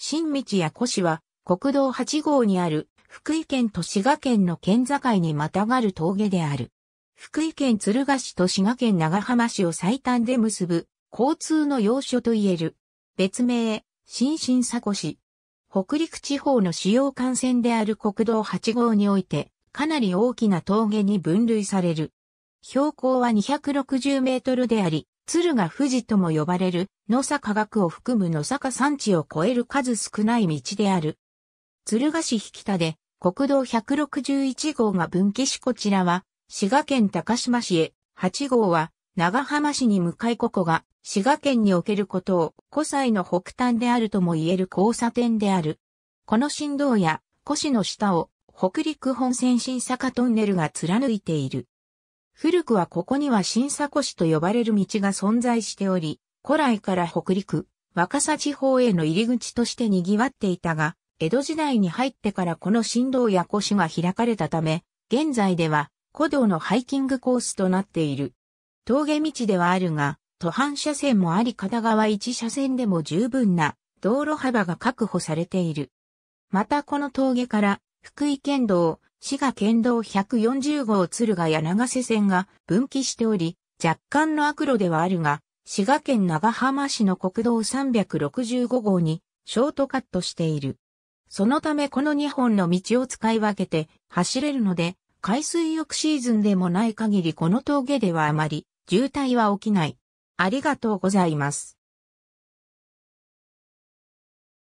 新道や古市は国道8号にある福井県と滋賀県の県境にまたがる峠である。福井県敦賀市と滋賀県長浜市を最短で結ぶ交通の要所といえる。別名、新新佐古市。北陸地方の主要幹線である国道8号において、かなり大きな峠に分類される。標高は260メートルであり、鶴が富士とも呼ばれる野坂学を含む野坂山地を越える数少ない道である。鶴ヶ市引田で国道161号が分岐しこちらは滋賀県高島市へ、8号は長浜市に向かいここが滋賀県におけることを古西の北端であるとも言える交差点である。この振動や古市の下を北陸本線新坂トンネルが貫いている。古くはここには新佐越と呼ばれる道が存在しており、古来から北陸、若狭地方への入り口として賑わっていたが、江戸時代に入ってからこの振動や古市が開かれたため、現在では古道のハイキングコースとなっている。峠道ではあるが、途半車線もあり片側一車線でも十分な道路幅が確保されている。またこの峠から福井県道、滋賀県道140号敦賀や長瀬線が分岐しており、若干の悪路ではあるが、滋賀県長浜市の国道365号にショートカットしている。そのためこの2本の道を使い分けて走れるので、海水浴シーズンでもない限りこの峠ではあまり渋滞は起きない。ありがとうございます。